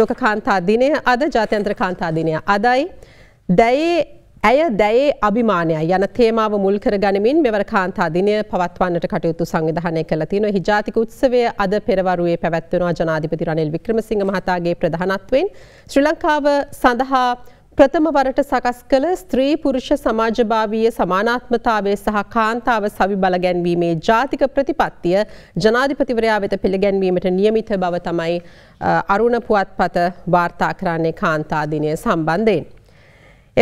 ලෝක කාන්තා දිනය අද ජාත්‍යන්ත්‍ර කාන්තා දිනය අදයි දැයේ ඇය දැයේ අභිමානය යන තේමාව මුල් කර ගනිමින් මෙවර කාන්තා දිනය පවත්වන්නට කටයුතු සංවිධානය කළ තියෙන හිජාතික උත්සවය අද පෙරවරුවේ පැවැත්වෙනවා ජනාධිපති රනිල් වික්‍රමසිංහ මහතාගේ ප්‍රධානත්වයෙන් ශ්‍රී ලංකාව සඳහා ප්‍රථම වරට සකස් කළ ස්ත්‍රී පුරුෂ සමාජභාවීය සමානාත්මතාවය සහ කාන්තාව සවිබල ගැන්වීමේ ජාතික ප්‍රතිපත්තිය ජනාධිපතිවරයා වෙත පිළිගැන්වීමට නියමිත බව තමයි අරුණ පුවත්පත වාර්තා කරන්නේ කාන්තා දිනය සම්බන්ධයෙන්.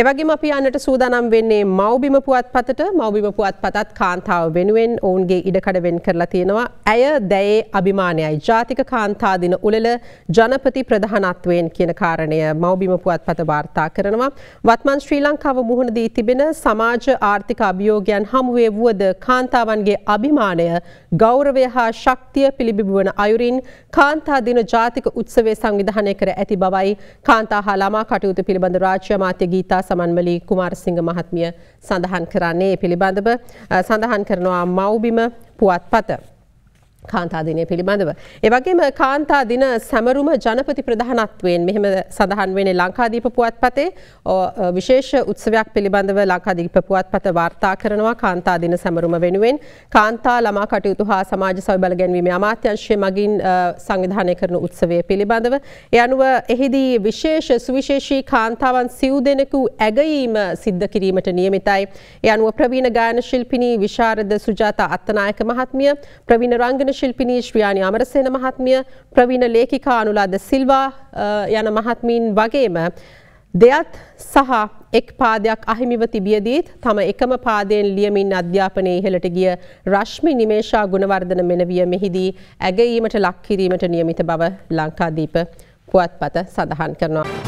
එවගේම අපි යන්නට සූදානම් වෙන්නේ මව්බිම පුවත්පතට මව්බිම පුවත්පතත් කාන්තාව වෙනුවෙන් ඔවුන්ගේ ඉඩකඩවෙන් කරලා තියෙනවා. ඇය දැයේ අභිමානයයි ජාතික කාන්තා දින උළෙල ජනපති ප්‍රධානත්වයෙන් කියන කාරණය මව්බිම පුවත්පත වාර්තා කරනවා. වත්මන් ශ්‍රී ලංකාව මුහුණ දී තිබෙන සමාජ ආර්ථික අභියෝගයන් හමුවේ වුවද කාන්තාවන්ගේ අභිමානය ගෞරවය හා ශක්තිය පිළිබිබුවන අයුරින් කාන්තා දින ජාතික උත්සවය සංවිධානය කර ඇති බවයි කාන්තා හා ළමා කටයුතු පිළිබඳ රාජ්‍ය අමාත්‍ය ගීතා සමන්මලි කුමාරසිංහ මහත්මිය සඳහන් කරන්නේ පිළිබඳව සඳහන් කරනවා මව්බිම පුවත්පත. කාන්තා දිනය පිළිබඳව. එවගේම කාන්තා දින සැමරුම ජනපති ප්‍රධානත්වයෙන් මෙහෙම සඳහන් වෙන ලංකාදීප පුවත් පතේ විශේෂ උත්සවයක් පිළිබඳව ලංකාදීප පුවත් පත වාර්තා කරනවා කාන්තා දින සැමරුම වෙනුවෙන් කාන්තා ළමා කටයුතු හා සමාජ සෞබල ගැන්වීම අමාත්‍යංශය මගින් සංවිධානය කරන උත්සවය පිළිබඳව. එ අනුව එහිදී විශේෂ සුවිශේෂී කාන්තාවන් සිව් දෙනෙකු ඇගයීම සිද්ධ කිරීමට නියමිතයි. එ අනුව ප්‍රවීණ ගායන ශිල්පිනී විශාරද සුජාතා අත්තනායක මහත්මිය ප්‍රවීණ රංගන ශිල්පිනී ශ්‍රියානි අමරසේන මහත්මිය ප්‍රවීණ ලේඛිකා අනුලාද සිල්වා යන මහත්මීන් වගේම දෙයත් සහ එක් පාදයක් අහිමිව තිබියදීත් තම එකම පාදයෙන් ලියමින් අධ්‍යාපනය ඉහළට ගිය රශ්මි නිමේෂා ගුණවර්ධන මෙනවිය මෙහිදී ඇගීමට ලක්කිරීමට නියමිත බව ලංකාදීප පුවත්පත සඳහන් කරනවා.